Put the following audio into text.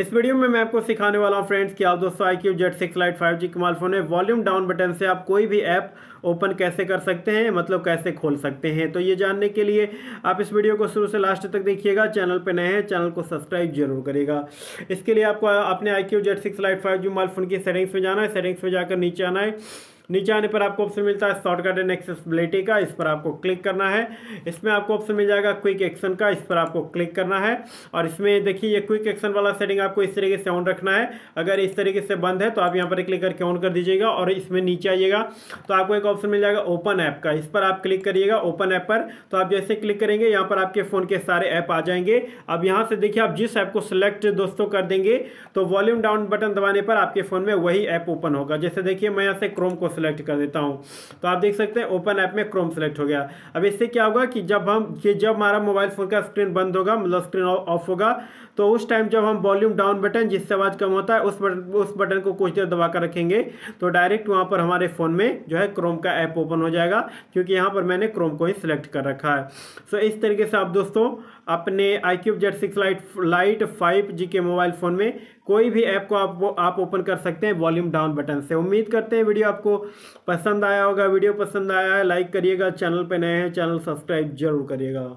इस वीडियो में मैं आपको सिखाने वाला हूँ फ्रेंड्स कि आप दोस्तों I Q Z six lite five G कमाल फ़ोन है वॉल्यूम डाउन बटन से आप कोई भी ऐप ओपन कैसे कर सकते हैं मतलब कैसे खोल सकते हैं तो ये जानने के लिए आप इस वीडियो को शुरू से लास्ट तक देखिएगा चैनल पर नए हैं चैनल को सब्सक्राइब जरूर करेगा इसके लिए आपको अपने I Q Z six lite five G mobile phone की सेटिंग्स में जाना है सेटिंग्स में जाकर नीचे आना है नीचे आने पर आपको ऑप्शन मिलता है शॉर्टकट एंड एक्सेसिबिलिटी का इस पर आपको क्लिक करना है इसमें आपको ऑप्शन मिल जाएगा क्विक एक्शन का इस पर आपको क्लिक करना है और इसमें देखिए ये क्विक एक्शन वाला सेटिंग आपको इस तरीके से ऑन रखना है अगर इस तरीके से बंद है तो आप यहाँ पर क्लिक करके ऑन कर दीजिएगा और इसमें नीचे आइएगा तो आपको एक ऑप्शन मिल जाएगा ओपन ऐप का इस पर आप क्लिक करिएगा ओपन ऐप पर तो आप जैसे क्लिक करेंगे यहाँ पर आपके फ़ोन के सारे ऐप आ जाएंगे अब यहाँ से देखिए आप जिस ऐप को सिलेक्ट दोस्तों कर देंगे तो वॉल्यूम डाउन बटन दबाने पर आपके फ़ोन में वही ऐप ओपन होगा जैसे देखिए मैं यहाँ से क्रोम को सेलेक्ट कर देता हूँ तो आप देख सकते हैं ओपन ऐप में क्रोम सेलेक्ट हो गया अब इससे क्या होगा कि जब हम ये जब हमारा मोबाइल फ़ोन का स्क्रीन बंद होगा मतलब स्क्रीन ऑफ होगा तो उस टाइम जब हम वॉल्यूम डाउन बटन जिससे आवाज़ कम होता है उस बटन उस बटन को कुछ देर दबा कर रखेंगे तो डायरेक्ट वहाँ पर हमारे फ़ोन में जो है क्रोम का ऐप ओपन हो जाएगा क्योंकि यहाँ पर मैंने क्रोम को ही सिलेक्ट कर रखा है सो इस तरीके से आप दोस्तों अपने I Q Z six lite lite five G के मोबाइल फ़ोन में कोई भी ऐप को आप ओपन कर सकते हैं वॉल्यूम डाउन बटन से उम्मीद करते हैं वीडियो आपको पसंद आया होगा वीडियो पसंद आया है लाइक करिएगा चैनल पे नए हैं चैनल सब्सक्राइब जरूर करिएगा